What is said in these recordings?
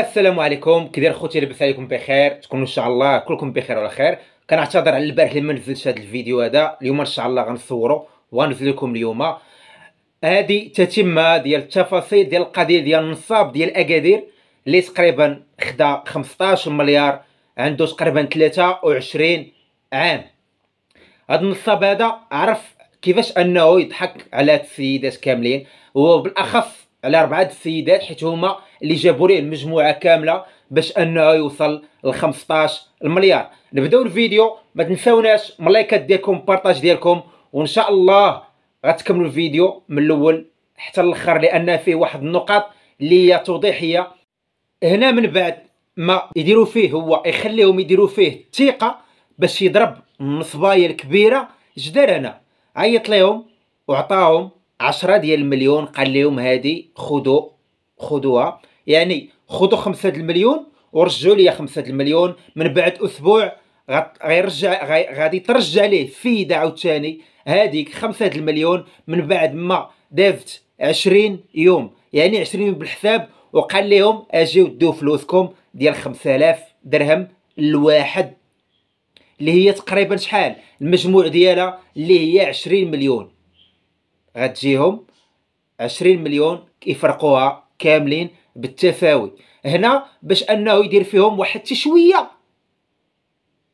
السلام عليكم كي داير خوتي لاباس عليكم بخير تكونوا ان شاء الله كلكم بخير وعلى خير كنعتذر على البارح اللي ما نزلتش هذا الفيديو هذا اليوم ان شاء الله غنصوره وغنزل لكم اليوم هذه تتمه ديال التفاصيل ديال القضيه ديال النصاب ديال اكادير اللي تقريبا خدا 15 مليار عنده تقريبا 23 عام هذا النصاب هذا عرف كيفاش انه يضحك على هاد السيدات كاملين وبالاخص على أربعة السيدات حيت هما اللي جابوا ليه المجموعة كاملة باش أنه يوصل ل 15 المليار نبداو الفيديو ما تنساوناش من لايكات ديالكم بارطاج ديالكم وإن شاء الله غتكملوا الفيديو من الأول حتى الاخر لان فيه واحد النقط اللي هي توضيحيه هنا من بعد ما يديروا فيه هو يخليهم يديروا فيه الثقه باش يضرب النصبايه الكبيره جدار هنا عيط ليهم وعطاهم عشرة ديال المليون قال لهم هادي خذوا خذوها يعني خذوا خمسة المليون ورجعوا لي خمسة المليون من بعد اسبوع غيرجع غادي ترجع ليه فيد عاوتاني هذيك خمسة المليون من بعد ما دافت عشرين يوم يعني عشرين يوم بالحساب وقال لهم اجيو ديو فلوسكم ديال 5000 درهم لواحد اللي هي تقريبا شحال المجموع ديالها اللي هي 20 مليون غتجيهم 20 مليون كيفرقوها كاملين بالتفاوي هنا باش انه يدير فيهم واحد تشويه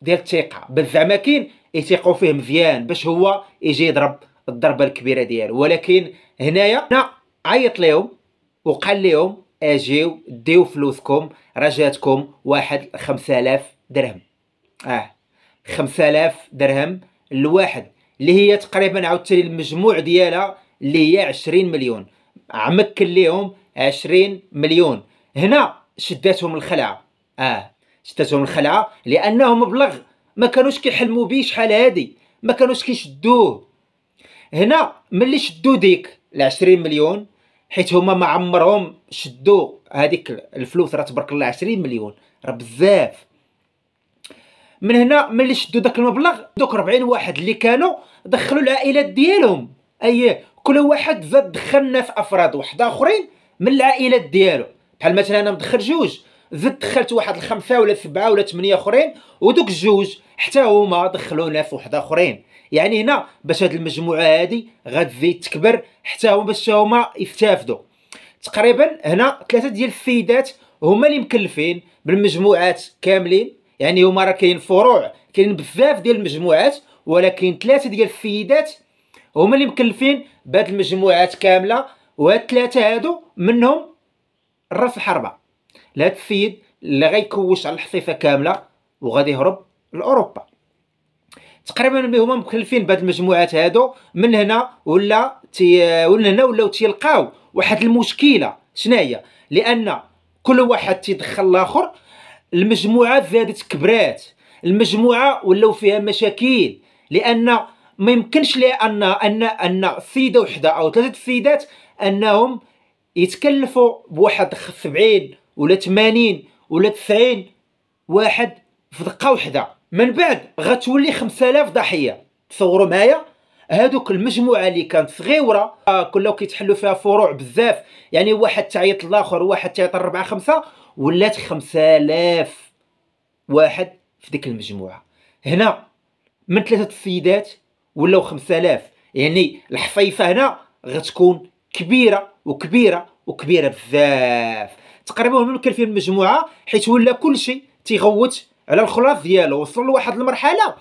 ديال الثقه كاين يثيقوا فيه مزيان باش هو يجي يضرب الضربه الكبيره ديالو ولكن هنايا هنا عيط لهم وقال لهم اجيو ديو فلوسكم رجاتكم واحد 5000 درهم اه 5000 درهم لواحد اللي هي تقريبا عاوتاني المجموع ديالها اللي هي 20 مليون عمكن ليهم 20 مليون هنا شداتهم الخلعه اه شداتهم الخلعه لانه مبلغ ما كانوش كيحلموا به شحال هادي ما كانوش كيشدوه هنا ملي شدو ديك ال 20 مليون حيت هما ما عمرهم شدو هذيك الفلوس راه تبارك الله 20 مليون راه بزاف من هنا ملي شدو داك المبلغ دوك 40 واحد اللي كانوا دخلوا العائلات ديالهم اي كل واحد زاد دخلنا في افراد واحد اخرين من العائلات ديالو بحال مثلا انا مدخل جوج زدت دخلت واحد الخمسه ولا سبعه ولا ثمانيه اخرين ودوك الجوج حتى هما دخلونا في واحد اخرين يعني هنا باش هاد المجموعه هادي غتزيد تكبر حتى هما باش هما يستافدوا تقريبا هنا ثلاثه ديال السيدات هما اللي مكلفين بالمجموعات كاملين يعني هما راه كاين فروع كاين بزاف ديال المجموعات ولكن ثلاثه ديال السيدات هما اللي مكلفين بهاد المجموعات كامله وهاد الثلاثه هادو منهم الراس الحربه لهاد السيد اللي غيكوش على الحصيفه كامله وغادي يهرب لاوروبا تقريبا اللي هما مكلفين بهاد المجموعات هادو من هنا ولا تي ولا هنا ولاو تيلقاو واحد المشكله شناهي لان كل واحد تيدخل الاخر المجموعه زادت كبرات المجموعه ولاو فيها مشاكل لان ما يمكنش لان ان ان فيده وحده او ثلاثه فيدات انهم يتكلفوا بواحد 70 ولا 80 ولا 90 واحد في دقه وحده من بعد غتولي 5000 ضحيه تصوروا معايا هذوك المجموعه اللي كانت صغيره آه، كلو كيتحلوا فيها فروع بزاف يعني واحد تعيط الاخر واحد تعيط اربعه خمسه ولات 5000 واحد في ديك المجموعه هنا من ثلاثه السيدات ولاو 5000 يعني الحصيفه هنا غتكون كبيره وكبيره وكبيره بزاف تقريبا هما كان فيهم المجموعه حيت ولا كلشي تيغوت على الخلاص ديالو وصلوا لواحد المرحله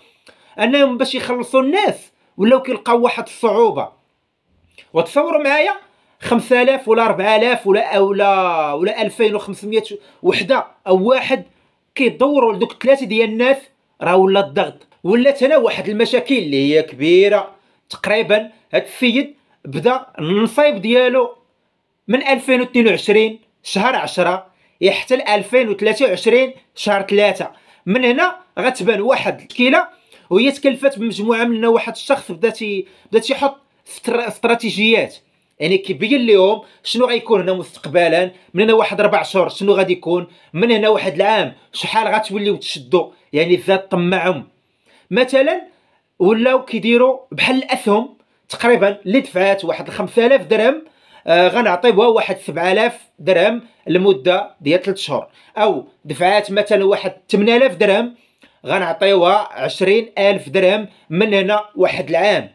انهم باش يخلصوا الناس ولاو كيلقاو واحد الصعوبه وتصوروا معايا 5000 ولا 4000 ولا ولا ولا 2500 وحده او واحد كيدوروا لدوك ثلاثه ديال الناس راه ولا الضغط ولات انا واحد المشاكل اللي هي كبيره تقريبا هاد السيد بدا النصيب ديالو من 2022 شهر 10 حتى 2023 شهر 3 من هنا غتبان واحد الكيله وهي تكلفات بمجموعه من واحد الشخص بدا بدا تيحط استراتيجيات يعني كيبين لهم شنو غيكون هنا مستقبلا من هنا واحد ربع شهور شنو غادي يكون من هنا واحد العام شحال غتوليو تشدوا يعني الذات طمعهم مثلا ولاو كيديروا بحال الاسهم تقريبا اللي دفعات واحد 5000 درهم آه غنعطيوها واحد 7000 درهم لمده ديال 3 شهور او دفعات مثلا واحد 8000 درهم غنعطيوها 20000 درهم من هنا واحد العام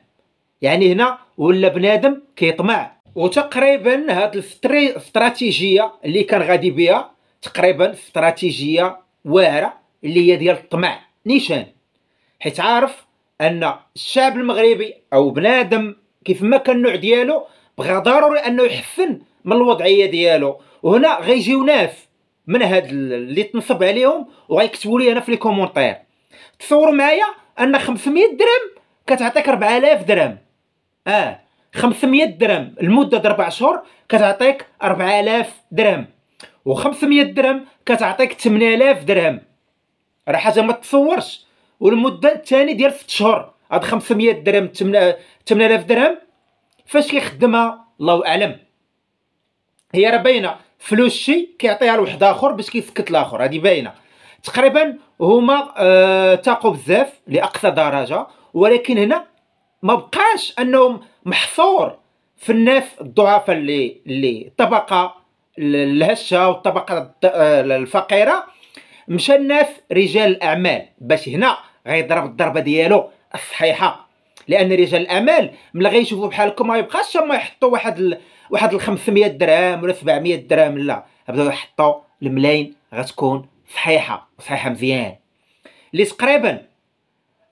يعني هنا ولا بنادم كيطمع وتقريبا هاد الاستراتيجيه اللي كان غادي بها تقريبا استراتيجيه واعره اللي هي ديال الطمع نيشان حيت عارف ان الشعب المغربي او بنادم كيف ما كان النوع ديالو بغى ضروري انه يحسن من الوضعيه ديالو وهنا غيجيو ناس من هاد اللي تنصب عليهم وغيكتبوا لي انا في لي كومونتير تصوروا معايا ان 500 درهم كتعطيك 4000 درهم اه 500 درهم لمده 4 شهور كتعطيك 4000 درهم و500 درهم كتعطيك 8000 درهم راه حاجه ما تصورش والمده الثاني ديال 6 شهور هاد 500 درهم 8000 درهم فاش كيخدمها الله اعلم هي راه باينه فلوس شي كيعطيها لواحد اخر باش كيسكت الاخر هادي باينه تقريبا هما آه تاقوا بزاف لاقصى درجه ولكن هنا ما بقاش انهم محصور في الناس الضعفاء اللي اللي الطبقه الهشه والطبقه آه، الفقيره مشى الناس رجال الاعمال باش هنا غيضرب الضربه ديالو الصحيحه لان رجال الاعمال ملي غيشوفوا بحالكم ما يبقاش ما يحطوا واحد ال... واحد ال 500 درهم ولا 700 درهم لا بداو يحطوا الملاين غتكون صحيحه صحيحه مزيان اللي تقريبا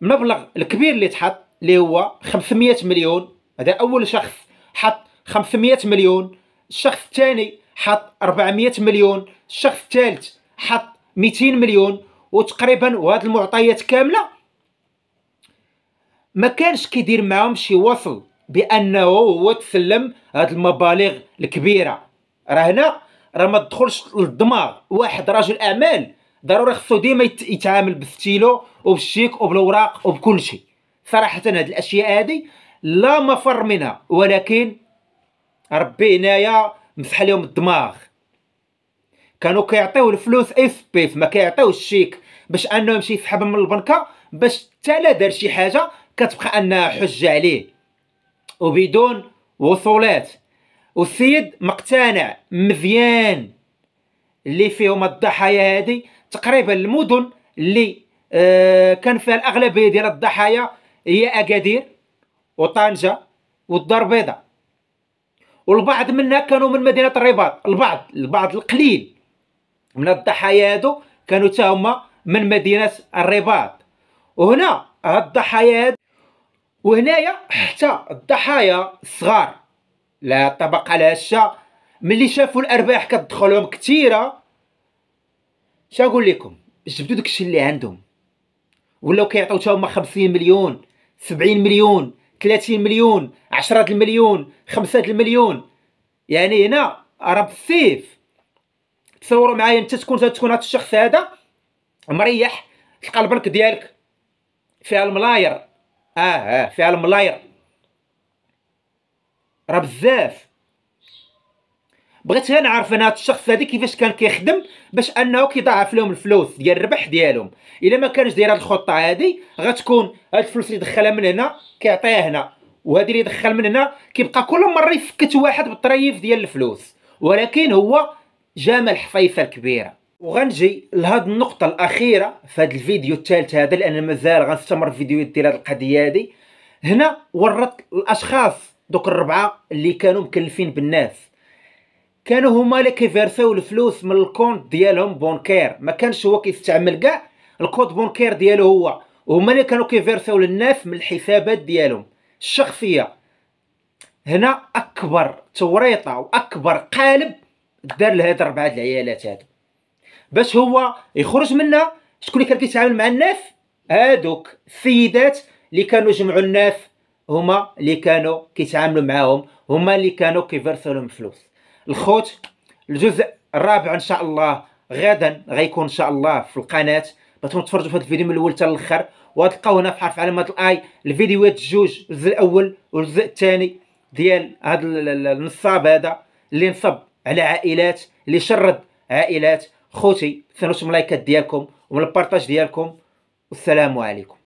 المبلغ الكبير اللي تحط اللي هو 500 مليون هذا اول شخص حط 500 مليون الشخص الثاني حط 400 مليون الشخص الثالث حط 200 مليون وتقريبا وهذه المعطيات كامله ما كانش كيدير معاهم شي وصل بانه هو تسلم هاد المبالغ الكبيره راه هنا راه ما تدخلش للدماغ واحد راجل اعمال ضروري خصو ديما يتعامل بالستيلو وبالشيك وبالوراق وبكل شيء صراحه هاد الاشياء هادي لا مفر منها ولكن ربي هنايا مسح لهم الدماغ كانوا كيعطيو الفلوس اف بيف ما كيعطيوش الشيك باش انه يمشي يسحب من البنكه باش حتى لا دار شي حاجه كتبقى انها حجه عليه وبدون وصولات والسيد مقتنع مزيان اللي فيهم الضحايا هذه تقريبا المدن اللي آه، كان فيها الاغلبيه ديال الضحايا هي اكادير وطنجه والدار البيضاء والبعض منها كانوا من مدينه الرباط البعض البعض القليل من الضحايا هادو كانوا حتى هما من مدينه الرباط وهنا هاد الضحايا هاد وهنايا حتى الضحايا الصغار لا الطبقه الهشه ملي شافوا الارباح كتدخلهم كثيره شنقول لكم جبدوا داكشي اللي عندهم ولاو كيعطيو حتى هما 50 مليون 70 مليون 30 مليون 10 المليون 5 المليون يعني هنا راه بالسيف تصوروا معايا انت تكون تكون هذا الشخص هذا مريح تلقى البنك ديالك فيها الملاير اه اه فيها الملاير راه بزاف بغيت انا نعرف انا هاد الشخص هذا كيفاش كان كيخدم باش انه كيضاعف لهم الفلوس ديال الربح ديالهم الا ما كانش داير هاد الخطه هادي غتكون هاد الفلوس اللي دخلها من هنا كيعطيها هنا وهذه اللي دخل من هنا كيبقى كل مره يفكت واحد بالطريف ديال الفلوس ولكن هو جمال حفيفه الكبيره وغنجي لهاد النقطه الاخيره في هذا الفيديو الثالث هذا لان مازال غنستمر في الفيديوهات ديال هذه القضيه هادي هنا ورط الاشخاص دوك الربعه اللي كانوا مكلفين بالناس كانوا هما اللي كيفيرساو الفلوس من الكونت ديالهم بونكير ما كانش هو كيستعمل كاع الكود بونكير ديالو هو وهما اللي كانوا كيفيرساو للناس من الحسابات ديالهم الشخصيه هنا اكبر توريطه واكبر قالب دار لهاد ربعه د العيالات هادو باش هو يخرج منها شكون اللي كان كيتعامل مع الناف هادوك السيدات اللي كانوا جمعوا الناف هما اللي كانوا كيتعاملوا معاهم هما اللي كانوا كيفرسوا لهم فلوس الخوت الجزء الرابع ان شاء الله غدا غيكون ان شاء الله في القناه باش تفرجوا في هذا الفيديو من الاول حتى الاخر وغتلقاو هنا في حرف علامه الاي الفيديوهات الجوج الجزء الاول والجزء الثاني ديال هذا النصاب هذا اللي نصب على عائلات اللي شرد عائلات خوتي في نص ديالكم ومن البارطاج ديالكم والسلام عليكم